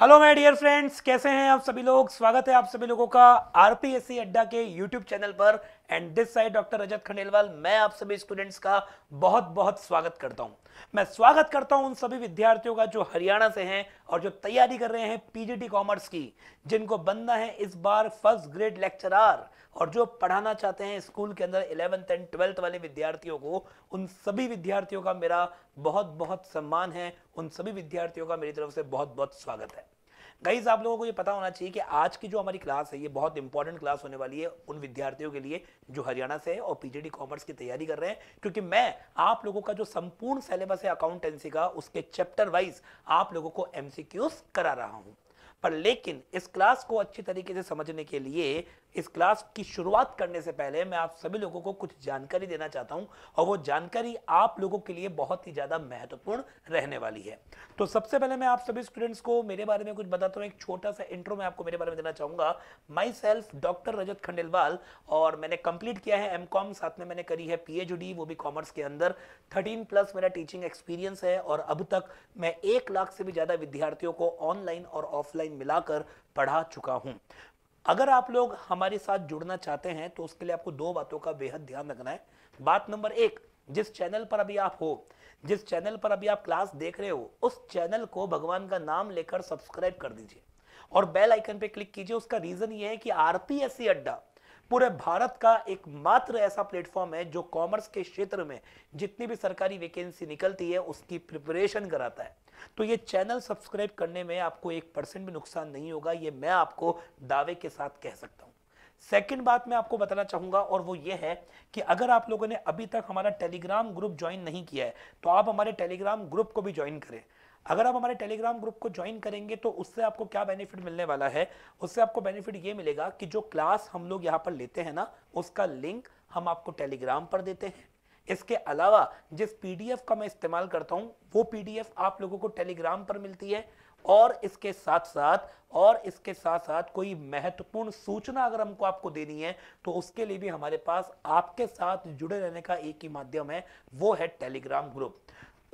Hello my dear friends कैसे हैं आप सभी लोग स्वागत है आप सभी लोगों का आरपीएससी अड्डा के यूट्यूब चैनल पर and this side doctor Rajat Khandelwal मैं आप सभी स्टूडेंट्स का बहुत बहुत स्वागत करता हूं मैं स्वागत करता हूं उन सभी विद्यार्थियों का जो हरियाणा से हैं और जो तैयारी कर रहे हैं पीजीटी कॉमर्स की जिनको बनना है इस बार फर्स्ट ग्रेड लेक्चरर और जो पढ़ाना चाहते हैं स्कूल के अंदर इलेवेंथ एंड ट्वेल्थ वाले विद्यार्थियों को उन सभी विद्यार्थियों का मेरा बहुत बहुत सम्मान है उन सभी विद्यार्थियों का मेरी तरफ से बहुत बहुत स्वागत है गाइज आप लोगों को ये पता होना चाहिए कि आज की जो हमारी क्लास है ये बहुत इंपॉर्टेंट क्लास होने वाली है उन विद्यार्थियों के लिए जो हरियाणा से है और पीजीडी कॉमर्स की तैयारी कर रहे हैं क्योंकि मैं आप लोगों का जो संपूर्ण सिलेबस है अकाउंटेंसी का उसके चैप्टर वाइज आप लोगों को एमसीक्यूज करा रहा हूं पर लेकिन इस क्लास को अच्छी तरीके से समझने के लिए इस क्लास की शुरुआत करने से पहले मैं आप सभी लोगों को कुछ जानकारी देना चाहता हूं और वो जानकारी आप लोगों के लिए बहुत ही ज़्यादा महत्वपूर्ण रहने वाली है तो सबसे पहले मैं आप सभी स्टूडेंट्स को मेरे बारे में कुछ बताता हूं एक छोटा सा इंट्रो मैं आपको मेरे बारे में देना चाहूंगा myself doctor Rajat Khandelwal और मैंने कंप्लीट किया है एम कॉम साथ में मैंने करी है पी वो भी कॉमर्स के अंदर थर्टीन प्लस मेरा टीचिंग एक्सपीरियंस है और अब तक मैं एक लाख से भी ज़्यादा विद्यार्थियों को ऑनलाइन और ऑफलाइन मिलाकर पढ़ा चुका हूँ अगर आप लोग हमारे साथ जुड़ना चाहते हैं तो उसके लिए आपको दो बातों का बेहद ध्यान रखना है बात नंबर एक जिस चैनल पर अभी आप हो जिस चैनल पर अभी आप क्लास देख रहे हो उस चैनल को भगवान का नाम लेकर सब्सक्राइब कर दीजिए और बेल आइकन पे क्लिक कीजिए उसका रीजन ये है कि आरपीएससी अड्डा पूरे भारत का एकमात्र ऐसा प्लेटफॉर्म है जो कॉमर्स के क्षेत्र में जितनी भी सरकारी वैकेंसी निकलती है उसकी प्रिपरेशन कराता है तो ये चैनल सब्सक्राइब करने में आपको एक परसेंट भी नुकसान नहीं होगा ये मैं आपको दावे के साथ कह सकता हूँ सेकेंड बात मैं आपको बताना चाहूंगा और वो ये है कि अगर आप लोगों ने अभी तक हमारा टेलीग्राम ग्रुप ज्वाइन नहीं किया है तो आप हमारे टेलीग्राम ग्रुप को भी ज्वाइन करें अगर आप हमारे टेलीग्राम ग्रुप को ज्वाइन करेंगे तो उससे आपको क्या बेनिफिट मिलने वाला है उससे आपको बेनिफिट ये मिलेगा कि जो क्लास हम लोग यहाँ पर लेते हैं ना उसका लिंक हम आपको टेलीग्राम पर देते हैं इसके अलावा जिस पी का मैं इस्तेमाल करता हूँ वो पी आप लोगों को टेलीग्राम पर मिलती है और इसके साथ साथ और इसके साथ साथ कोई महत्वपूर्ण सूचना अगर हमको आपको देनी है तो उसके लिए भी हमारे पास आपके साथ जुड़े रहने का एक ही माध्यम है वो है टेलीग्राम ग्रुप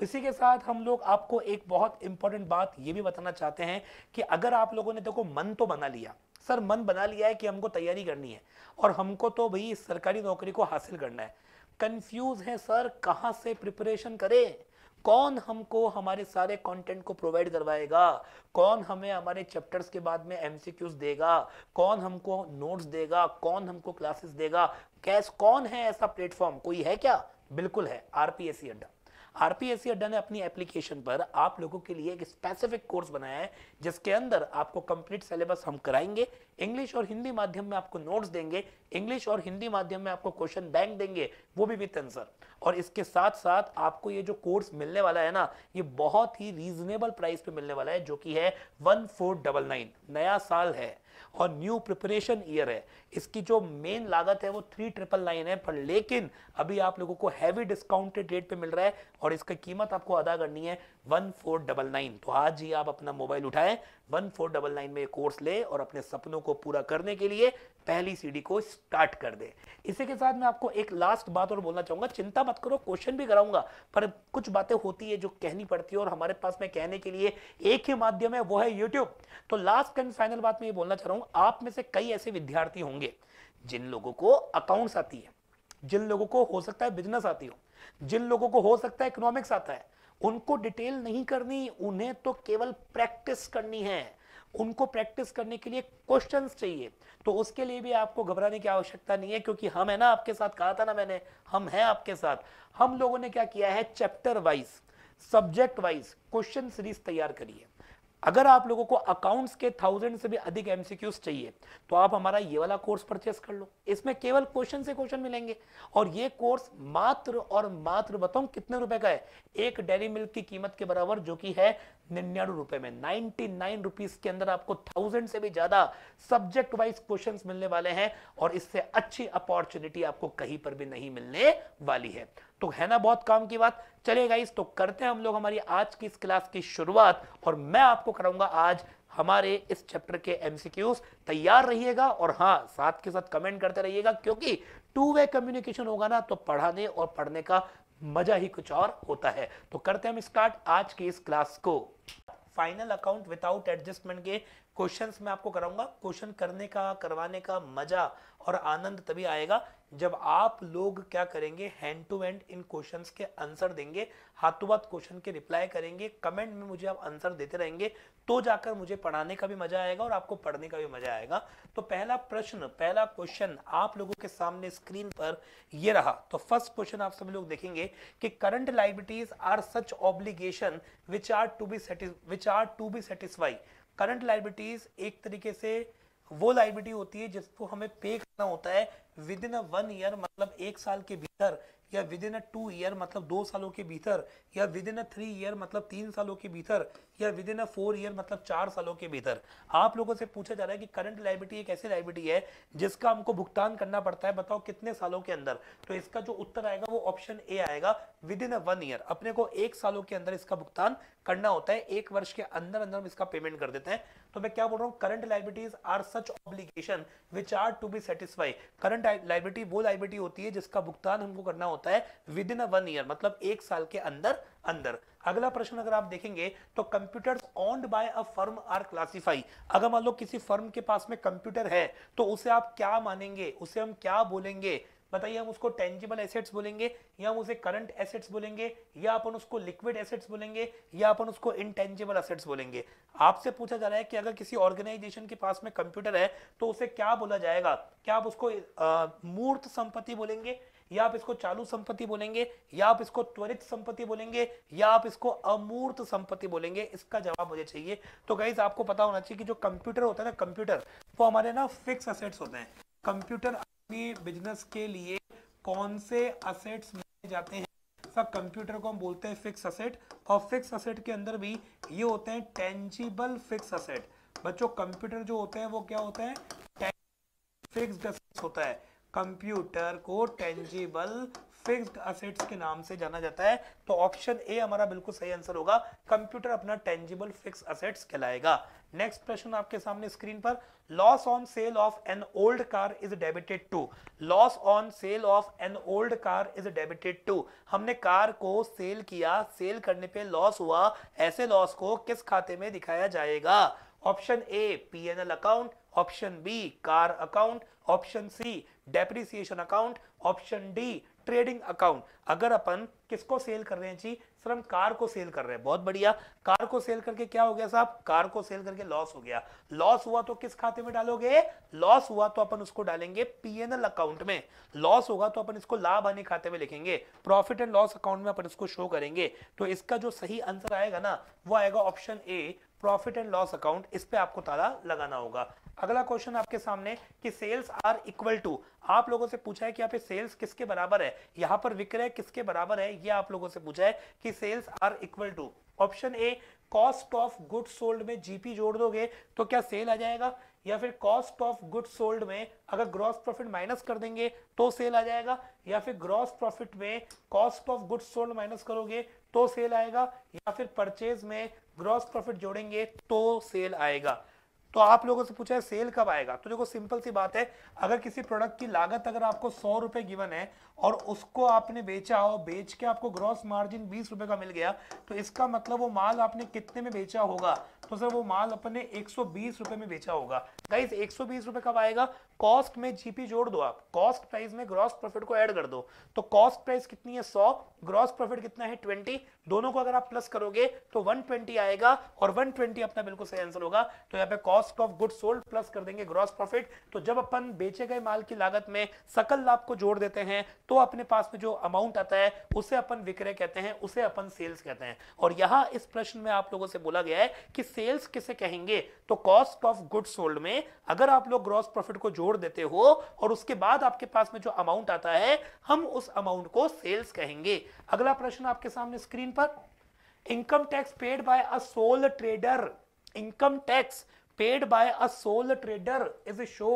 इसी के साथ हम लोग आपको एक बहुत इंपॉर्टेंट बात ये भी बताना चाहते हैं कि अगर आप लोगों ने देखो मन तो बना लिया सर मन बना लिया है कि हमको तैयारी करनी है और हमको तो भाई सरकारी नौकरी को हासिल करना है कंफ्यूज है सर कहाँ से प्रिपरेशन करें कौन हमको हमारे सारे कंटेंट को प्रोवाइड करवाएगा कौन हमें हमारे चैप्टर्स के बाद में एमसीक्यूज देगा कौन हमको नोट्स देगा कौन हमको क्लासेस देगा कैस कौन है ऐसा प्लेटफॉर्म कोई है क्या बिल्कुल है आरपीएससी अड्डा आरपीएससी अड्डा ने अपनी एप्लीकेशन पर आप लोगों के लिए एक स्पेसिफिक कोर्स बनाया है जिसके अंदर आपको कंप्लीट सिलेबस हम कराएंगे इंग्लिश और हिंदी माध्यम में आपको नोट्स देंगे इंग्लिश और हिंदी माध्यम में आपको क्वेश्चन बैंक देंगे वो भी विथ आंसर और इसके साथ साथ आपको ये जो कोर्स मिलने वाला है ना ये बहुत ही रीजनेबल प्राइस पे मिलने वाला है जो कि है वन फोर डबल नाइन नया साल है और न्यू प्रिपरेशन ईयर है इसकी जो मेन लागत है वो थ्री ट्रिपल नाइन है पर लेकिन अभी आप लोगों को हैवी डिस्काउंटेड रेट पे मिल रहा है और इसका कीमत आपको अदा करनी है वन फोर डबल नाइन तो आज ही आप अपना मोबाइल उठाएं वन फोर डबल नाइन में कोर्स ले और अपने सपनों को पूरा करने के लिए पहली सीडी को स्टार्ट कर दे इसी के साथ मैं आपको एक लास्ट बात और बोलना चाहूंगा चिंता मत करो क्वेश्चन भी कराऊंगा पर कुछ बातें होती है जो कहनी पड़ती है और हमारे पास में कहने के लिए एक ही माध्यम है वो है यूट्यूब तो लास्ट एंड फाइनल बात मैं ये बोलना चाह रहा हूं आप में से कई ऐसे विद्यार्थी होंगे जिन लोगों को अकाउंट्स आती है जिन लोगों को हो सकता है बिजनेस आती हो जिन लोगों को हो सकता है इकोनॉमिक्स आता है उनको डिटेल नहीं करनी उन्हें तो केवल प्रैक्टिस करनी है उनको प्रैक्टिस करने के लिए क्वेश्चन चाहिए तो उसके लिए भी आपको घबराने की आवश्यकता नहीं है क्योंकि हम है ना आपके साथ कहा था ना मैंने हम हैं आपके साथ हम लोगों ने क्या किया है chapter wise subject wise question series तैयार करिए अगर आप लोगों को अकाउंट्स के थाउजेंड से भी अधिक एमसीक्यूज चाहिए तो आप हमारा ये वाला कोर्स परचेस कर लो इसमें केवल क्वेश्चन से क्वेश्चन मिलेंगे और ये कोर्स मात्र और मात्र बताऊं कितने रुपए का है एक डेयरी मिल्क की कीमत के बराबर जो कि है निन्यानवे रुपए में नाइनटी नाइन रुपीज के अंदर आपको थाउजेंड से भी ज्यादा सब्जेक्ट वाइज क्वेश्चन मिलने वाले हैं और इससे अच्छी अपॉर्चुनिटी आपको कहीं पर भी नहीं मिलने वाली है तो है ना बहुत काम की बात चलिए गाइस तो करते हैं हम लोग हमारी आज की इस क्लास की शुरुआत और मैं आपको कराऊंगा आज हमारे इस चैप्टर के एमसीक्यूज तैयार रहिएगा और हाँ साथ के साथ कमेंट करते रहिएगा क्योंकि टू वे कम्युनिकेशन होगा ना तो पढ़ाने और पढ़ने का मजा ही कुछ और होता है तो करते हैं हम स्टार्ट आज की इस क्लास को फाइनल अकाउंट विदाउट एडजस्टमेंट के क्वेश्चंस मैं आपको कराऊंगा क्वेश्चन करने का करवाने का मजा और आनंद तभी आएगा जब आप लोग क्या करेंगे हैंड टू हैंड इन क्वेश्चंस के आंसर देंगे हाथों हाथ क्वेश्चन के रिप्लाई करेंगे कमेंट में मुझे आप आंसर देते रहेंगे तो जाकर मुझे पढ़ाने का भी मजा आएगा और आपको पढ़ने का भी मजा आएगा तो पहला प्रश्न पहला क्वेश्चन आप लोगों के सामने स्क्रीन पर यह रहा तो फर्स्ट क्वेश्चन आप सभी लोग देखेंगे कि current liabilities are such obligation which are to be which are to be satisfy current liabilities एक तरीके से वो लाइबिलिटी होती है जिसको हमें पे करना होता है within a one year मतलब एक साल के भीतर या within a two year मतलब दो सालों के भीतर या within a three year मतलब तीन सालों के भीतर या within a four year मतलब चार सालों के भीतर आप लोगों से पूछा जा रहा है कि करंट लाइबिलिटी एक ऐसी लाइबिलिटी है जिसका हमको भुगतान करना पड़ता है बताओ कितने सालों के अंदर तो इसका जो उत्तर आएगा वो ऑप्शन ए आएगा within a one year अपने को एक सालों के अंदर इसका भुगतान करना होता है एक वर्ष के अंदर अंदर हम इसका पेमेंट कर देते हैं तो मैं क्या बोल रहा हूँ current liabilities are such obligation which are to be satisfy current liability वो लाइबिलिटी होती है जिसका भुगतान हमको करना होता है within a one year मतलब एक साल के अंदर अंदर अगला प्रश्न अगर आप देखेंगे तो computers owned by a firm are classify अगर मान लो किसी फर्म के पास में कंप्यूटर है तो उसे आप क्या मानेंगे उसे हम क्या बोलेंगे बताइए हम उसको टेंजिबल एसेट्स बोलेंगे या हम उसे करंट एसेट्स बोलेंगे या अपन उसको लिक्विड एसेट्स बोलेंगे या अपन उसको इनटेंजिबल एसेट्स बोलेंगे आपसे पूछा जा रहा है कि अगर किसी ऑर्गेनाइजेशन के पास में कंप्यूटर है तो उसे क्या बोला जाएगा क्या आप उसको मूर्त संपत्ति बोलेंगे या आप इसको चालू संपत्ति बोलेंगे या आप इसको त्वरित संपत्ति बोलेंगे या आप इसको अमूर्त संपत्ति बोलेंगे इसका जवाब मुझे चाहिए तो गाइज आपको पता होना चाहिए कि जो कंप्यूटर होता है ना कंप्यूटर वो हमारे ना फिक्स असेट्स होते हैं कंप्यूटर अपने बिजनेस के लिए कौन से असेट्स माने जाते हैं सब कंप्यूटर को हम बोलते हैं फिक्स असेट और फिक्स असेट के अंदर भी ये होते हैं टेंजिबल फिक्स असेट बच्चों कंप्यूटर जो होते हैं वो क्या होते हैं फिक्स होता है कंप्यूटर को टेंजिबल फिक्स्ड असेट्स के नाम से जाना जाता है तो ऑप्शन ए हमारा बिल्कुल सही आंसर होगा कंप्यूटर अपना टेंजिबल फिक्स असेट्स कहलाएगा नेक्स्ट प्रश्न आपके सामने स्क्रीन पर loss on sale of an old car is debited to loss on sale of an old car is debited to हमने कार को सेल किया सेल करने पे लॉस हुआ ऐसे लॉस को किस खाते में दिखाया जाएगा option A P N L account option B car account option C depreciation account option D trading account अगर अपन किसको सेल कर रहे हैं जी सर हम कार को सेल कर रहे हैं बहुत बढ़िया कार को सेल करके क्या हो गया साहब कार को सेल करके लॉस हो गया लॉस हुआ तो किस खाते में डालोगे लॉस हुआ तो अपन उसको डालेंगे पीएनएल अकाउंट में लॉस होगा तो अपन इसको लाभ आने खाते में लिखेंगे प्रॉफिट एंड लॉस अकाउंट में अपन इसको शो करेंगे तो इसका जो सही आंसर आएगा ना वो आएगा option A profit and loss account इस पर आपको ताला लगाना होगा अगला क्वेश्चन आपके सामने कि सेल्स आर इक्वल टू आप लोगों से पूछा है कि पे सेल्स किसके बराबर है यहाँ पर विक्रय किसके बराबर है ये आप लोगों से पूछा है कि sales are equal to option A cost of good sold में जीपी जोड़ दोगे तो क्या सेल आ जाएगा या फिर कॉस्ट ऑफ गुड सोल्ड में अगर ग्रॉस प्रॉफिट माइनस कर देंगे तो सेल आ जाएगा या फिर ग्रॉस प्रॉफिट में cost of good sold minus करोगे तो सेल आएगा या फिर परचेज में ग्रॉस प्रॉफिट जोड़ेंगे तो सेल आएगा तो आप लोगों से पूछा है सेल कब आएगा तो देखो सिंपल सी बात है अगर किसी प्रोडक्ट की लागत अगर आपको सौ रुपए गिवन है और उसको आपने बेचा हो बेच के आपको ग्रॉस मार्जिन बीस रुपए का मिल गया तो इसका मतलब वो माल आपने कितने में बेचा होगा तो सर वो माल अपने एक सौ बीस रुपए में बेचा होगा गाइस एक सौ बीस रुपए कब आएगा कॉस्ट में जीपी जोड़ दो आप कॉस्ट प्राइस में ग्रॉस प्रॉफिट को ऐड कर दो तो कॉस्ट प्राइस कितनी है 100 ग्रॉस प्रॉफिट कितना है 20 दोनों को अगर आप प्लस करोगे तो 120 आएगा और 120 अपना बिल्कुल सही आंसर होगा तो यहाँ पे cost of good sold plus कर देंगे ग्रॉस प्रॉफिट तो जब अपन बेचे गए माल की लागत में सकल लाभ को जोड़ देते हैं तो अपने पास में जो अमाउंट आता है उसे अपन विक्रय कहते हैं उसे अपन सेल्स कहते हैं और यहाँ इस प्रश्न में आप लोगों से बोला गया है कि सेल्स किसे कहेंगे तो कॉस्ट ऑफ गुड सोल्ड में अगर आप लोग ग्रॉस प्रॉफिट को जोड़ छोड़ देते हो और उसके बाद आपके पास में जो अमाउंट आता है हम उस अमाउंट को सेल्स कहेंगे अगला प्रश्न आपके सामने स्क्रीन पर income tax paid by a sole trader income tax paid by a sole trader is a show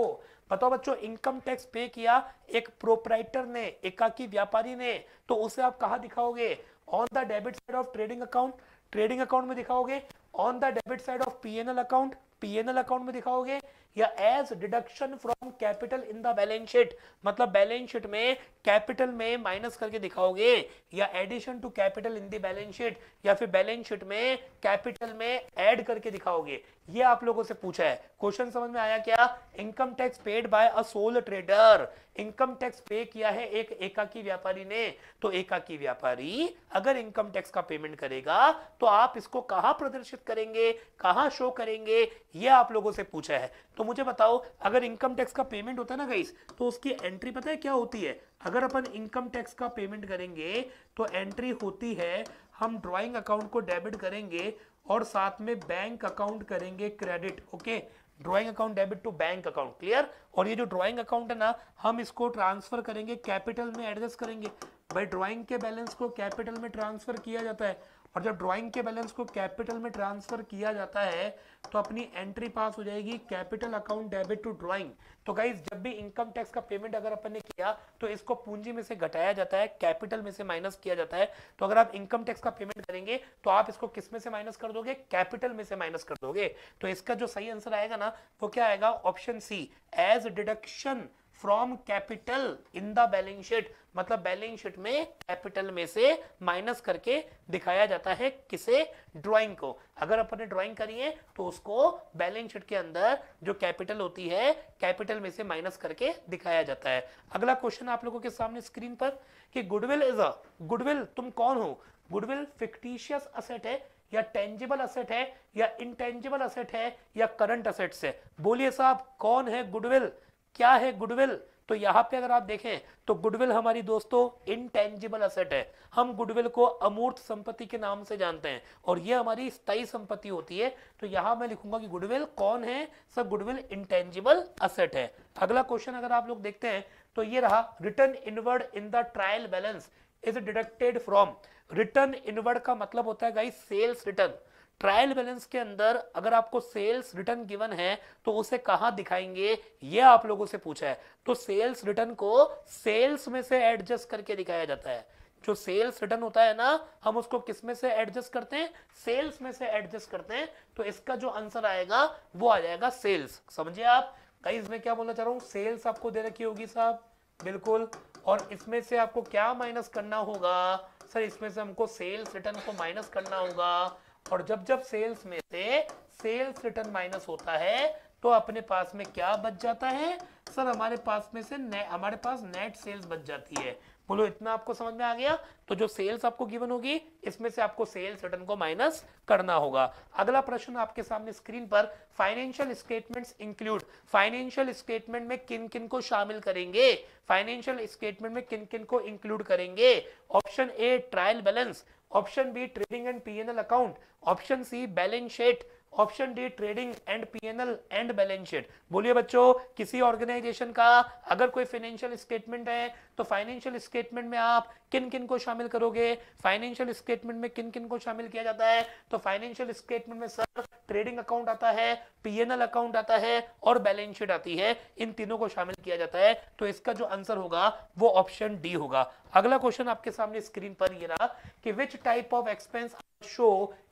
बताओ बच्चों इनकम टैक्स पे किया एक प्रोपराइटर ने एकाकी व्यापारी ने तो उसे आप कहा दिखाओगे on the debit side of trading account trading account में दिखाओगे on the debit side of PNL account PNL account में दिखाओगे या as deduction from capital in the balance sheet मतलब बैलेंस शीट में कैपिटल में माइनस करके दिखाओगे या addition to capital in the balance sheet या फिर बैलेंस शीट में कैपिटल में ऐड करके दिखाओगे ये आप लोगों से पूछा है क्वेश्चन समझ में आया क्या income tax paid by a sole trader income tax pay किया है एक एकाकी व्यापारी ने तो एकाकी व्यापारी अगर इनकम टैक्स का पेमेंट करेगा तो आप इसको कहां प्रदर्शित करेंगे कहां शो करेंगे ये आप लोगों से पूछा है तो मुझे बताओ अगर इनकम टैक्स का पेमेंट होता है ना गाइस तो उसकी एंट्री पता है क्या होती है अगर अपन इनकम टैक्स का पेमेंट करेंगे तो एंट्री होती है हम ड्राइंग अकाउंट को डेबिट करेंगे और साथ में बैंक अकाउंट करेंगे credit okay drawing account debit to bank account clear और ये जो ड्राइंग अकाउंट है ना हम इसको ट्रांसफर करेंगे कैपिटल में एडजस्ट करेंगे भाई ड्राइंग के बैलेंस को कैपिटल में ट्रांसफर किया जाता है और जब ड्राइंग के बैलेंस को कैपिटल में ट्रांसफर किया जाता है तो अपनी एंट्री पास हो जाएगी capital account debit to drawing तो गाइज जब भी इनकम टैक्स का पेमेंट अगर अपन ने किया तो इसको पूंजी में से घटाया जाता है कैपिटल में से माइनस किया जाता है तो अगर आप इनकम टैक्स का पेमेंट करेंगे तो आप इसको किस में से माइनस कर दोगे कैपिटल में से माइनस कर दोगे तो इसका जो सही आंसर आएगा ना वो क्या आएगा option C as deduction from capital in the balance sheet मतलब बैलेंस शीट में कैपिटल में से माइनस करके दिखाया जाता है किसे ड्राइंग को अगर अपने ड्राइंग करिए तो उसको बैलेंस शीट के अंदर जो कैपिटल होती है कैपिटल में से माइनस करके दिखाया जाता है अगला क्वेश्चन आप लोगों के सामने स्क्रीन पर कि गुडविल इज अ गुडविल तुम कौन हो गुडविल फिक्टिशियस असेट है या टेंजिबल असेट है या इनटेंजिबल असेट है या करंट असेट्स है बोलिए साहब कौन है गुडविल क्या है गुडविल तो यहाँ पे अगर आप देखें तो गुडविल हमारी दोस्तों इनटेंजिबल असेट है हम गुडविल को अमूर्त संपत्ति के नाम से जानते हैं और ये हमारी स्थायी संपत्ति होती है तो यहाँ मैं लिखूंगा कि गुडविल कौन है सब गुडविल इनटेंजिबल असेट है अगला क्वेश्चन अगर आप लोग देखते हैं तो ये रहा return inward in the trial balance is deducted from return inward का मतलब होता है गाई सेल्स रिटर्न ट्रायल बैलेंस के अंदर अगर आपको सेल्स रिटर्न गिवन है तो उसे कहां दिखाएंगे ये आप लोगों से पूछा है तो सेल्स रिटर्न को सेल्स में से एडजस्ट करके दिखाया जाता है जो सेल्स रिटर्न होता है ना हम उसको किस में से एडजस्ट करते हैं सेल्स में से एडजस्ट करते हैं तो इसका जो आंसर आएगा वो आ जाएगा सेल्स समझिए आप कई इसमें क्या बोलना चाह रहा हूँ सेल्स आपको दे रखी होगी साहब बिल्कुल और इसमें से आपको क्या माइनस करना होगा सर इसमें से हमको सेल्स रिटर्न को माइनस करना होगा और जब जब सेल्स में से सेल्स रिटर्न माइनस होता है तो अपने पास में क्या बच जाता है सर हमारे पास में से ने, हमारे पास नेट सेल्स बच जाती है बोलो इतना आपको समझ में आ गया तो जो सेल्स आपको गिवन होगी इसमें से आपको सेल्स रिटर्न को माइनस करना होगा अगला प्रश्न आपके सामने स्क्रीन पर financial statements include financial statement में किन किन को शामिल करेंगे फाइनेंशियल स्टेटमेंट में किन किन को इंक्लूड करेंगे option A trial balance Option B trading and P&L account. Option C balance sheet. Option D trading and PNL and balance sheet बोलिए बच्चों किसी ऑर्गेनाइजेशन का अगर कोई फाइनेंशियल स्टेटमेंट है तो फाइनेंशियल स्टेटमेंट में आप किन किन को शामिल करोगे फाइनेंशियल स्टेटमेंट में किन किन को शामिल किया जाता है तो फाइनेंशियल स्टेटमेंट में सर ट्रेडिंग अकाउंट आता है पीएनएल अकाउंट आता है और बैलेंस शीट आती है इन तीनों को शामिल किया जाता है तो इसका जो आंसर होगा वो ऑप्शन डी होगा अगला क्वेश्चन आपके सामने स्क्रीन पर ये रहा कि which type of expense show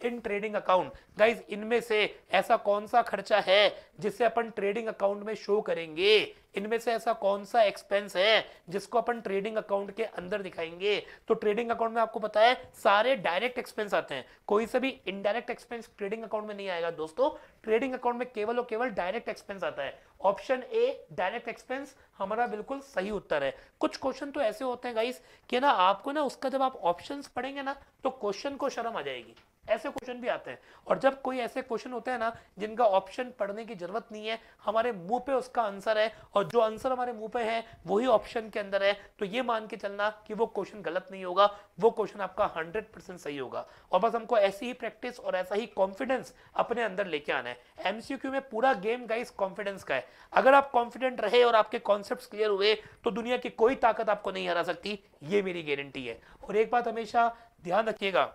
in trading account guys इनमें से ऐसा कौन सा खर्चा है जिसे अपन ट्रेडिंग अकाउंट में शो करेंगे इनमें से ऐसा कौन सा एक्सपेंस है जिसको अपन ट्रेडिंग अकाउंट के अंदर दिखाएंगे तो ट्रेडिंग अकाउंट में आपको पता है सारे डायरेक्ट एक्सपेंस आते हैं कोई से भी इनडायरेक्ट एक्सपेंस ट्रेडिंग अकाउंट में नहीं आएगा दोस्तों ट्रेडिंग अकाउंट में केवल और केवल डायरेक्ट एक्सपेंस आता है ऑप्शन ए डायरेक्ट एक्सपेंस हमारा बिल्कुल सही उत्तर है कुछ क्वेश्चन तो ऐसे होते हैं गाइस कि ना आपको ना उसका जब आप ऑप्शंस पढ़ेंगे ना तो क्वेश्चन को शर्म आ जाएगी ऐसे क्वेश्चन भी आते हैं और जब कोई ऐसे क्वेश्चन होते हैं ना जिनका ऑप्शन पढ़ने की जरूरत नहीं है हमारे मुंह पे उसका आंसर है और जो आंसर हमारे मुंह पे है वही ऑप्शन के अंदर है तो ये मान के चलना कि वो क्वेश्चन गलत नहीं होगा वो क्वेश्चन आपका हंड्रेड परसेंट सही होगा और बस हमको ऐसी ही प्रैक्टिस और ऐसा ही कॉन्फिडेंस अपने अंदर लेके आना है एमसीक्यू में पूरा गेम गाइस कॉन्फिडेंस का है अगर आप कॉन्फिडेंट रहे और आपके कॉन्सेप्ट क्लियर हुए तो दुनिया की कोई ताकत आपको नहीं हरा सकती ये मेरी गारंटी है और एक बात हमेशा ध्यान रखिएगा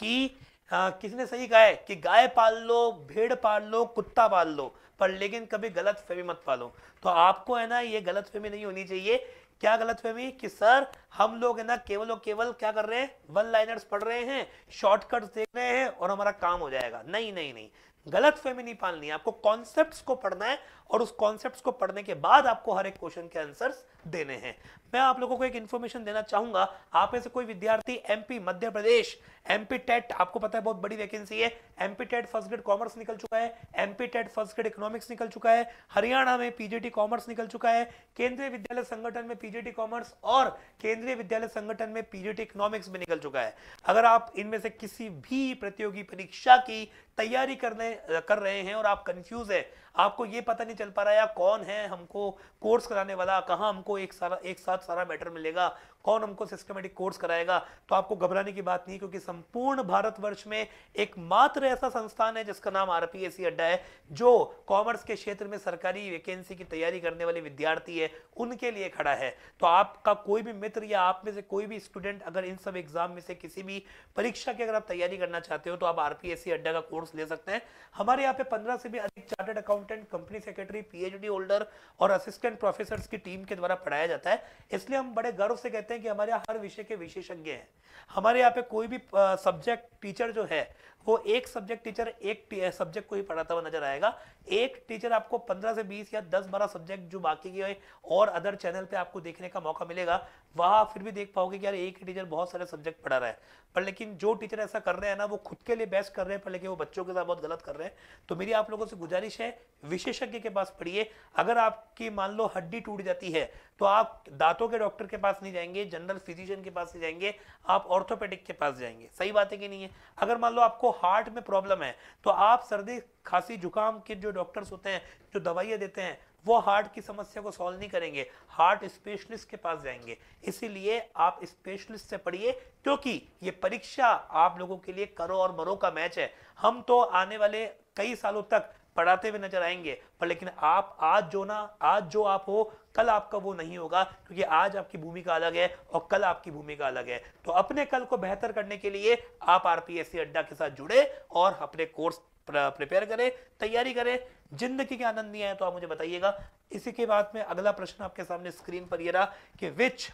कि आ, किसने सही कहा है कि गाय पाल लो भेड़ पाल लो कुत्ता पाल लो पर लेकिन कभी गलत फहमी मत पालो तो आपको है ना ये गलत फहमी नहीं होनी चाहिए क्या गलत फहमी कि सर हम लोग है ना केवल और केवल क्या कर रहे हैं वन लाइनर्स पढ़ रहे हैं शॉर्टकट देख रहे हैं और हमारा काम हो जाएगा नहीं नहीं नहीं गलत फहमी नहीं पालनी है आपको कॉन्सेप्ट को पढ़ना है और उस कॉन्सेप्ट को पढ़ने के बाद आपको हर एक क्वेश्चन के आंसर देने हैं मैं आप लोगों को एक इन्फॉर्मेशन देना चाहूंगा आप में से कोई विद्यार्थी MP Madhya Pradesh MP TET आपको पता है बहुत बड़ी वैकेंसी है MP TET first grade commerce निकल चुका है MP TET first grade economics निकल चुका है हरियाणा में पीजीटी कॉमर्स निकल चुका है केंद्रीय विद्यालय संगठन में पीजीटी कॉमर्स और केंद्रीय विद्यालय संगठन में पीजीटी इकोनॉमिक्स भी निकल चुका है अगर आप इनमें से किसी भी प्रतियोगी परीक्षा की तैयारी करने कर रहे हैं और आप कंफ्यूज है आपको ये पता नहीं नहीं चल पा रहा या कौन है हमको कोर्स कराने वाला कहाँ हमको एक सारा एक साथ सारा मैटर मिलेगा कौन हमको सिस्टमेटिक कोर्स कराएगा तो आपको घबराने की बात नहीं क्योंकि संपूर्ण भारतवर्ष में एकमात्र ऐसा संस्थान है जिसका नाम आरपीएससी अड्डा है जो कॉमर्स के क्षेत्र में सरकारी वैकेंसी की तैयारी करने वाले विद्यार्थी है उनके लिए खड़ा है तो आपका कोई भी मित्र या आप में से कोई भी स्टूडेंट अगर इन सब एग्जाम में से किसी भी परीक्षा की अगर आप तैयारी करना चाहते हो तो आप आरपीएससी अड्डा का कोर्स ले सकते हैं हमारे यहाँ पे पंद्रह से भी अधिक chartered accountant company secretary PhD holder और असिस्टेंट प्रोफेसर की टीम के द्वारा पढ़ाया जाता है इसलिए हम बड़े गर्व से कहते हैं हैं कि हमारे यहाँ हर विषय के विशेषज्ञ हैं हमारे यहाँ पे कोई भी सब्जेक्ट टीचर जो है वो एक सब्जेक्ट टीचर एक सब्जेक्ट को ही पढ़ाता हुआ नजर आएगा एक टीचर आपको 15 से 20 या 10 बारह सब्जेक्ट जो बाकी के और अदर चैनल पे आपको देखने का मौका मिलेगा वहां फिर भी देख पाओगे कि यार एक टीचर बहुत सारे सब्जेक्ट पढ़ा रहा है पर लेकिन जो टीचर ऐसा कर रहे हैं ना वो खुद के लिए बेस्ट कर रहे हैं पर लेकिन वो बच्चों के साथ बहुत गलत कर रहे हैं तो मेरी आप लोगों से गुजारिश है विशेषज्ञ के पास पढ़िए अगर आपकी मान लो हड्डी टूट जाती है तो आप दांतों के डॉक्टर के पास नहीं जाएंगे जनरल फिजिशियन के पास नहीं जाएंगे आप ऑर्थोपेडिक के पास जाएंगे सही बात है कि नहीं है अगर मान लो आपको हार्ट में प्रॉब्लम है तो आप सर्दी खांसी जुकाम के जो डॉक्टर्स होते हैं जो दवाइयाँ देते हैं वो हार्ट की समस्या को सॉल्व नहीं करेंगे हार्ट स्पेशलिस्ट के पास जाएंगे इसीलिए आप स्पेशलिस्ट से पढ़िए क्योंकि ये परीक्षा आप लोगों के लिए करो और मरो का मैच है हम तो आने वाले कई सालों तक पढ़ाते हुए नजर आएंगे पर लेकिन आप आज जो ना आज जो आप हो कल आपका वो नहीं होगा क्योंकि आज आपकी भूमिका अलग है और कल आपकी भूमिका अलग है तो अपने कल को बेहतर करने के लिए आप आरपीएससी अड्डा के साथ जुड़े और अपने कोर्स प्रिपेयर करें तैयारी करें जिंदगी के आनंद नहीं आए तो आप मुझे बताइएगा इसी के बाद में अगला प्रश्न आपके सामने स्क्रीन पर ये रहा कि which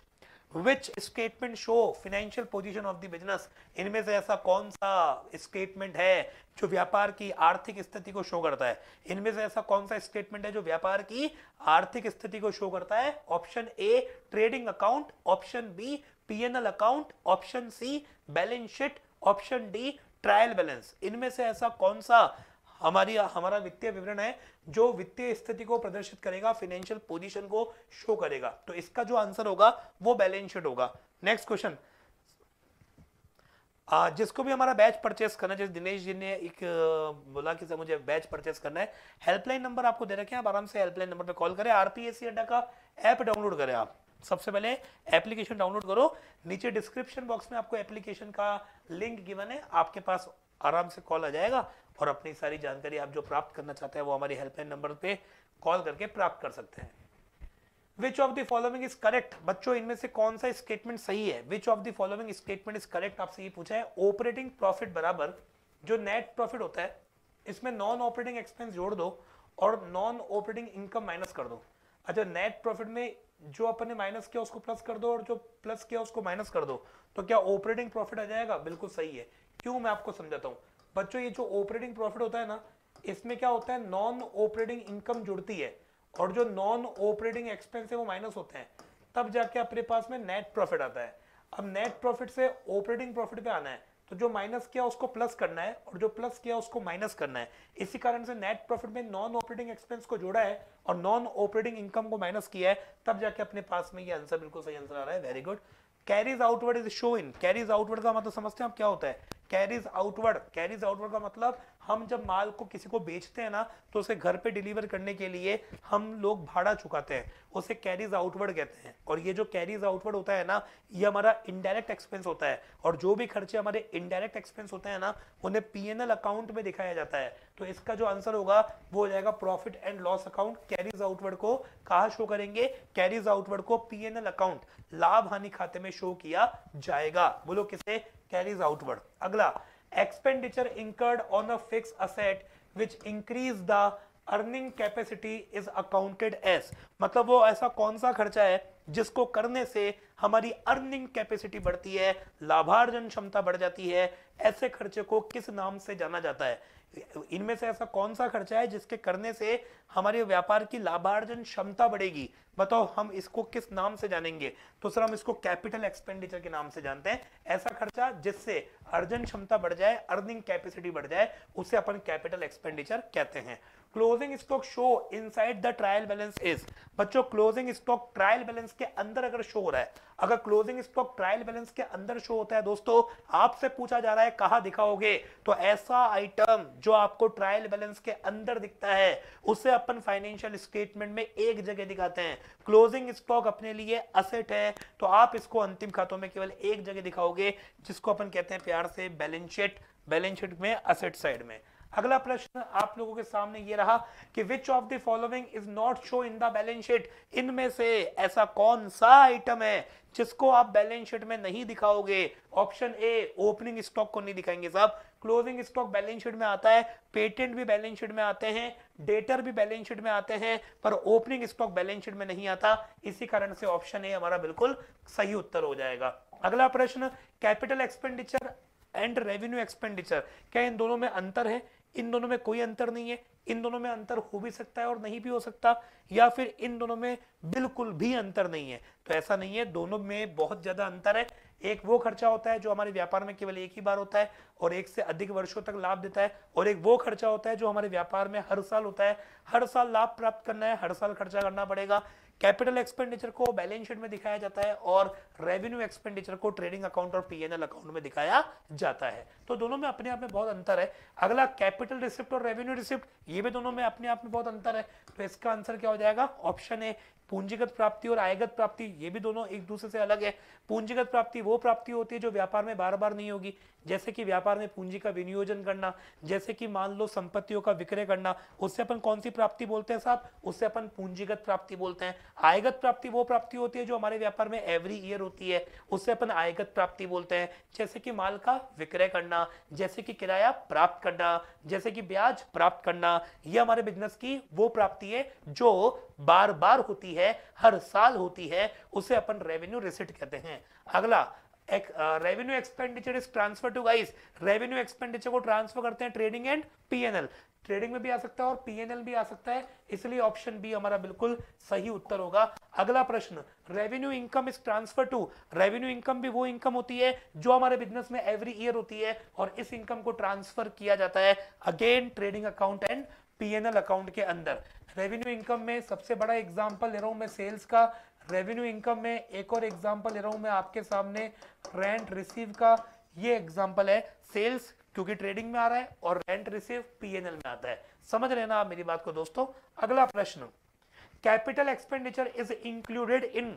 which statement show financial position of the business इनमें से ऐसा कौन सा स्टेटमेंट है जो व्यापार की आर्थिक स्थिति को शो करता है इनमें से ऐसा कौन सा स्टेटमेंट है जो व्यापार की आर्थिक स्थिति को शो करता है option A trading account option B PNL account option C balance sheet option D trial balance इनमें से ऐसा कौन सा हमारी हमारा वित्तीय विवरण है जो वित्तीय स्थिति को प्रदर्शित करेगा फाइनेंशियल पोजीशन को शो करेगा तो इसका जो आंसर होगा वो बैलेंस शीट होगा नेक्स्ट क्वेश्चन जिसको भी हमारा बैच परचेस करना है जैसे दिनेश जी ने एक बोला कि सर मुझे बैच परचेस करना है हेल्पलाइन नंबर आपको दे रखे हैं आप आराम से हेल्पलाइन नंबर पे कॉल करें आरपीएससी अड्डा का ऐप डाउनलोड करें आप सबसे पहले एप्लीकेशन डाउनलोड करो नीचे डिस्क्रिप्शन बॉक्स में आपको एप्लीकेशन का लिंक गिवन है आपके पास आराम से कॉल आ जाएगा और अपनी सारी जानकारी आप जो प्राप्त करना चाहते हैं वो हमारी हेल्पलाइन नंबर पे कॉल करके प्राप्त कर सकते हैं which of the following is correct बच्चों इनमें से कौन सा स्टेटमेंट सही है which of the following statement is correct आपसे ये पूछा है ऑपरेटिंग प्रॉफिट बराबर जो नेट प्रॉफिट होता है इसमें नॉन ऑपरेटिंग एक्सपेंस जोड़ दो और नॉन ऑपरेटिंग इनकम माइनस कर दो अच्छा नेट प्रॉफिट में जो अपन ने माइनस किया उसको प्लस कर दो और जो प्लस किया उसको माइनस कर दो तो क्या ऑपरेटिंग प्रॉफिट आ जाएगा बिल्कुल सही है क्यों मैं आपको समझाता हूँ बच्चों ये जो ऑपरेटिंग प्रॉफिट होता है ना इसमें क्या होता है नॉन ऑपरेटिंग इनकम जुड़ती है और जो नॉन ऑपरेटिंग एक्सपेंस है वो माइनस होते हैं तब जाके अपने पास में नेट प्रॉफिट आता है अब नेट प्रॉफिट से ऑपरेटिंग प्रॉफिट पे आना है तो जो माइनस किया उसको प्लस करना है और जो प्लस किया उसको माइनस करना है इसी कारण से नेट प्रॉफिट में नॉन ऑपरेटिंग एक्सपेंस को जोड़ा है और नॉन ऑपरेटिंग इनकम को माइनस किया है तब जाके अपने पास में ये आंसर बिल्कुल सही आंसर आ रहा है very good carriage outward is show in carriage outward का मतलब समझते हैं आप क्या होता है कैरीज आउटवर्ड कैरीज आउटवर्ड का मतलब हम जब माल को किसी को बेचते हैं ना तो उसे घर पे डिलीवर करने के लिए हम लोग भाड़ा चुकाते हैं उसे कैरीज आउटवर्ड कहते हैं और ये जो कैरीज आउटवर्ड होता है ना ये हमारा इनडायरेक्ट एक्सपेंस होता है और जो भी खर्चे हमारे इनडायरेक्ट एक्सपेंस होते हैं ना उन्हें पी अकाउंट में दिखाया जाता है तो इसका जो आंसर होगा वो हो जाएगा profit and loss account carriage outward को कहा शो करेंगे कैरीज आउटवर्ड को पी अकाउंट लाभ हानि खाते में शो किया जाएगा बोलो किसे कैरीज आउटवर्ड अगला expenditure incurred on a fixed asset which increase the earning capacity is accounted as मतलब वो ऐसा कौन सा खर्चा है जिसको करने से हमारी अर्निंग कैपेसिटी बढ़ती है लाभार्जन क्षमता बढ़ जाती है ऐसे खर्चे को किस नाम से जाना जाता है इनमें से ऐसा कौन सा खर्चा है जिसके करने से हमारे व्यापार की लाभार्जन क्षमता बढ़ेगी बताओ हम इसको किस नाम से जानेंगे तो सर हम इसको कैपिटल एक्सपेंडिचर के नाम से जानते हैं ऐसा खर्चा जिससे अर्जन क्षमता बढ़ जाए अर्निंग कैपेसिटी बढ़ जाए उसे अपन कैपिटल एक्सपेंडिचर कहते हैं closing stock show inside the trial balance is बच्चों क्लोजिंग स्टॉक ट्रायल बैलेंस के अंदर अगर शो हो रहा है अगर क्लोजिंग स्टॉक ट्रायल बैलेंस के अंदर शो होता है दोस्तों आपसे पूछा जा रहा है कहा दिखाओगे तो ऐसा आइटम जो आपको ट्रायल बैलेंस के अंदर दिखता है उसे अपन फाइनेंशियल स्टेटमेंट में एक जगह दिखाते हैं क्लोजिंग स्टॉक अपने लिए असेट है तो आप इसको अंतिम खातों में केवल एक जगह दिखाओगे जिसको अपन कहते हैं प्यार से बैलेंस शीट बैलेंस शीट में असेट साइड में अगला प्रश्न आप लोगों के सामने ये रहा कि which of the following is not show in the balance sheet इनमें से ऐसा कौन सा आइटम है जिसको आप बैलेंस शीट में नहीं दिखाओगे ऑप्शन ए ओपनिंग स्टॉक को नहीं दिखाएंगे साहब क्लोजिंग स्टॉक बैलेंस शीट में आता है पेटेंट भी बैलेंस शीट में आते हैं डेटर भी बैलेंस शीट में आते हैं पर ओपनिंग स्टॉक बैलेंस शीट में नहीं आता इसी कारण से ऑप्शन ए हमारा बिल्कुल सही उत्तर हो जाएगा अगला प्रश्न capital expenditure and revenue expenditure क्या इन दोनों में अंतर है इन दोनों में कोई अंतर नहीं है इन दोनों में अंतर हो भी सकता है और नहीं भी हो सकता या फिर इन दोनों में बिल्कुल भी अंतर नहीं है तो ऐसा नहीं है दोनों में बहुत ज्यादा अंतर है एक वो खर्चा होता है जो हमारे व्यापार में केवल एक ही बार होता है और एक से अधिक वर्षों तक लाभ देता है और एक वो खर्चा होता है जो हमारे व्यापार में हर साल होता है हर साल लाभ प्राप्त करना है हर साल खर्चा करना पड़ेगा कैपिटल एक्सपेंडिचर को बैलेंस शीट में दिखाया जाता है और रेवेन्यू एक्सपेंडिचर को ट्रेडिंग अकाउंट और पीएनएल अकाउंट में दिखाया जाता है तो दोनों में अपने आप में बहुत अंतर है अगला कैपिटल रिसिप्ट और रेवेन्यू रिसिप्ट ये भी दोनों में अपने आप में बहुत अंतर है तो इसका आंसर क्या हो जाएगा ऑप्शन ए पूंजीगत प्राप्ति और आयगत प्राप्ति ये भी दोनों एक दूसरे से अलग है पूंजीगत प्राप्ति वो प्राप्ति होती है जो व्यापार में बार बार नहीं होगी जैसे कि व्यापार में पूंजी का विनियोजन करना जैसे कि मान लो संपत्तियों का विक्रय करना उससे अपन कौन सी प्राप्ति बोलते हैं साहब उससे अपन पूंजीगत प्राप्ति बोलते हैं आयगत प्राप्ति वो प्राप्ति होती है जो हमारे व्यापार में एवरी ईयर होती है उससे अपन आयगत प्राप्ति बोलते हैं जैसे कि माल का विक्रय करना जैसे कि किराया प्राप्त करना जैसे कि ब्याज प्राप्त करना ये हमारे बिजनेस की वो प्राप्ति है जो बार बार होती है है हर साल होती है उसे अपन रेवेन्यू रिसिट कहते हैं अगला एक revenue expenditure is transfer to guys revenue expenditure को ट्रांसफर करते हैं ट्रेडिंग एंड पीएनएल ट्रेडिंग में भी आ सकता है और पीएनएल भी आ सकता है इसलिए ऑप्शन बी हमारा बिल्कुल सही उत्तर होगा अगला प्रश्न revenue income is transfer to revenue income भी वो इनकम होती है जो हमारे बिजनेस में एवरी ईयर होती है और इस इनकम को ट्रांसफर किया जाता है again trading account and PNL account के अंदर रेवेन्यू इनकम में सबसे बड़ा एग्जाम्पल ले रहा हूँ मैं सेल्स का रेवेन्यू इनकम में एक और एग्जाम्पल ले रहा हूँ मैं आपके सामने रेंट रिसीव का ये एग्जाम्पल है सेल्स क्योंकि ट्रेडिंग में आ रहा है और रेंट रिसीव पीएनएल में आता है समझ लेना आप मेरी बात को दोस्तों अगला प्रश्न capital expenditure is included in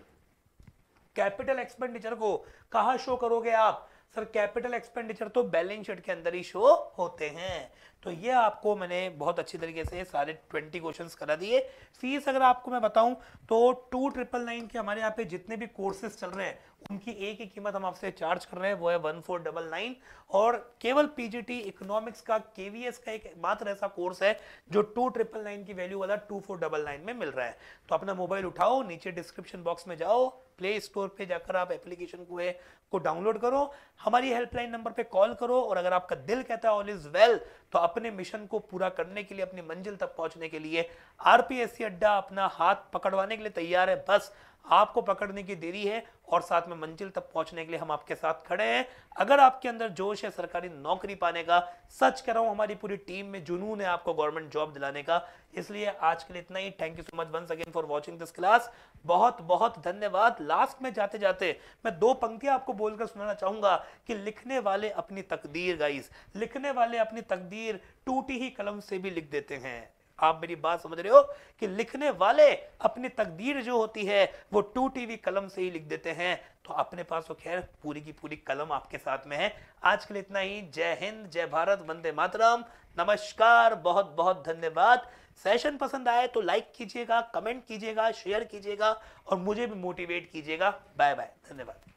capital expenditure को कहा शो करोगे आप सर कैपिटल एक्सपेंडिचर तो बैलेंस शीट के अंदर ही शो होते हैं तो ये आपको मैंने बहुत अच्छी तरीके से सारे ट्वेंटी क्वेश्चन करा दिए फीस अगर आपको मैं बताऊं तो टू ट्रिपल नाइन के हमारे यहाँ पे जितने भी कोर्सेज चल रहे हैं उनकी एक ही कीमत हम आपसे चार्ज कर रहे हैं वो है वन फोर डबल नाइन और केवल पीजीटी इकोनॉमिक्स का केवीएस का एक मात्र ऐसा कोर्स है जो टू ट्रिपल नाइन की वैल्यू वाला टू फोर डबल नाइन में मिल रहा है तो अपना मोबाइल उठाओ नीचे डिस्क्रिप्शन बॉक्स में जाओ प्ले स्टोर पे जाकर आप एप्लीकेशन को है को डाउनलोड करो हमारी हेल्पलाइन नंबर पे कॉल करो और अगर आपका दिल कहता है ऑल इज वेल तो अपने मिशन को पूरा करने के लिए अपनी मंजिल तक पहुंचने के लिए आरपीएससी अड्डा अपना हाथ पकड़वाने के लिए तैयार है बस आपको पकड़ने की देरी है और साथ में मंजिल तक पहुंचने के लिए हम आपके साथ खड़े हैं अगर आपके अंदर जोश है सरकारी नौकरी पाने का सच कर रहा हूं हमारी पूरी टीम में जुनून है आपको गवर्नमेंट जॉब दिलाने का इसलिए आज के लिए इतना ही thank you so much once again for watching this class बहुत बहुत धन्यवाद लास्ट में जाते जाते मैं दो पंक्तियां आपको बोलकर सुनाना चाहूंगा कि लिखने वाले अपनी तकदीर गाइस लिखने वाले अपनी तकदीर टूटी ही कलम से भी लिख देते हैं आप मेरी बात समझ रहे हो कि लिखने वाले अपनी तकदीर जो होती है वो टूटी हुई कलम से ही लिख देते हैं तो अपने पास वो तो खैर पूरी की पूरी कलम आपके साथ में है आज के लिए इतना ही जय हिंद जय भारत वंदे मातरम नमस्कार बहुत बहुत धन्यवाद सेशन पसंद आए तो लाइक कीजिएगा कमेंट कीजिएगा शेयर कीजिएगा और मुझे भी मोटिवेट कीजिएगा बाय बाय धन्यवाद